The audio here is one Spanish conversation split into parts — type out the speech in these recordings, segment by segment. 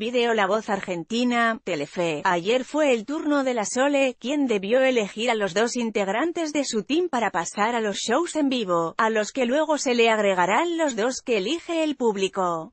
Video La Voz Argentina, Telefe. Ayer fue el turno de la Sole, quien debió elegir a los dos integrantes de su team para pasar a los shows en vivo, a los que luego se le agregarán los dos que elige el público.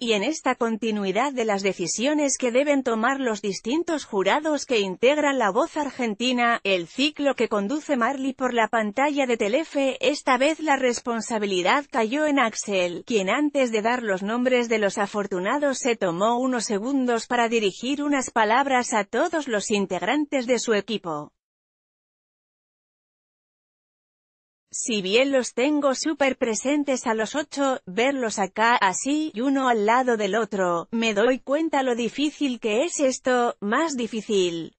y en esta continuidad de las decisiones que deben tomar los distintos jurados que integran La Voz Argentina, el ciclo que conduce Marley por la pantalla de Telefe, esta vez la responsabilidad cayó en Axel, quien antes de dar los nombres de los afortunados se tomó unos segundos para dirigir unas palabras a todos los integrantes de su equipo. Si bien los tengo súper presentes a los ocho, verlos acá, así, y uno al lado del otro, me doy cuenta lo difícil que es esto, más difícil.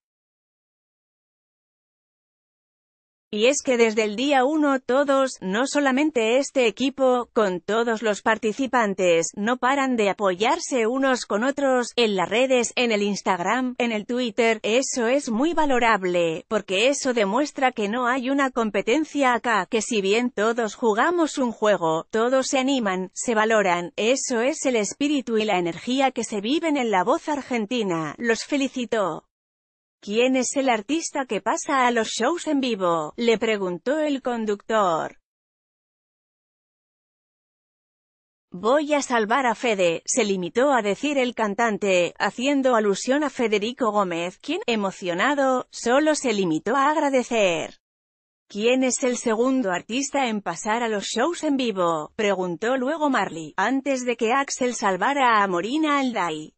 Y es que desde el día uno todos, no solamente este equipo, con todos los participantes, no paran de apoyarse unos con otros, en las redes, en el Instagram, en el Twitter, eso es muy valorable, porque eso demuestra que no hay una competencia acá, que si bien todos jugamos un juego, todos se animan, se valoran, eso es el espíritu y la energía que se viven en la voz argentina, los felicito. ¿Quién es el artista que pasa a los shows en vivo? Le preguntó el conductor. Voy a salvar a Fede, se limitó a decir el cantante, haciendo alusión a Federico Gómez, quien, emocionado, solo se limitó a agradecer. ¿Quién es el segundo artista en pasar a los shows en vivo? preguntó luego Marley, antes de que Axel salvara a Morina Alday.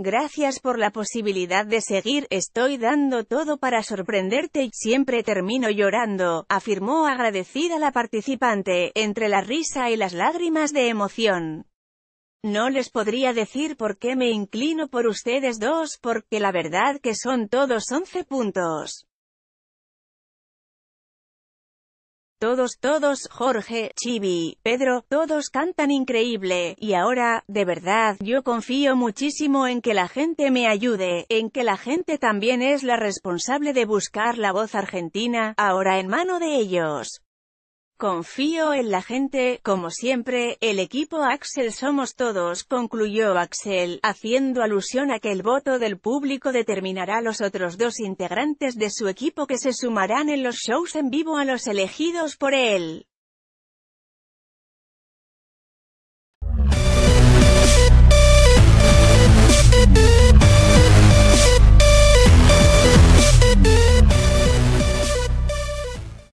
Gracias por la posibilidad de seguir, estoy dando todo para sorprenderte y siempre termino llorando, afirmó agradecida la participante, entre la risa y las lágrimas de emoción. No les podría decir por qué me inclino por ustedes dos, porque la verdad que son todos 11 puntos. Todos, todos, Jorge, Chibi, Pedro, todos cantan increíble, y ahora, de verdad, yo confío muchísimo en que la gente me ayude, en que la gente también es la responsable de buscar la voz argentina, ahora en mano de ellos. Confío en la gente, como siempre, el equipo Axel somos todos, concluyó Axel, haciendo alusión a que el voto del público determinará a los otros dos integrantes de su equipo que se sumarán en los shows en vivo a los elegidos por él.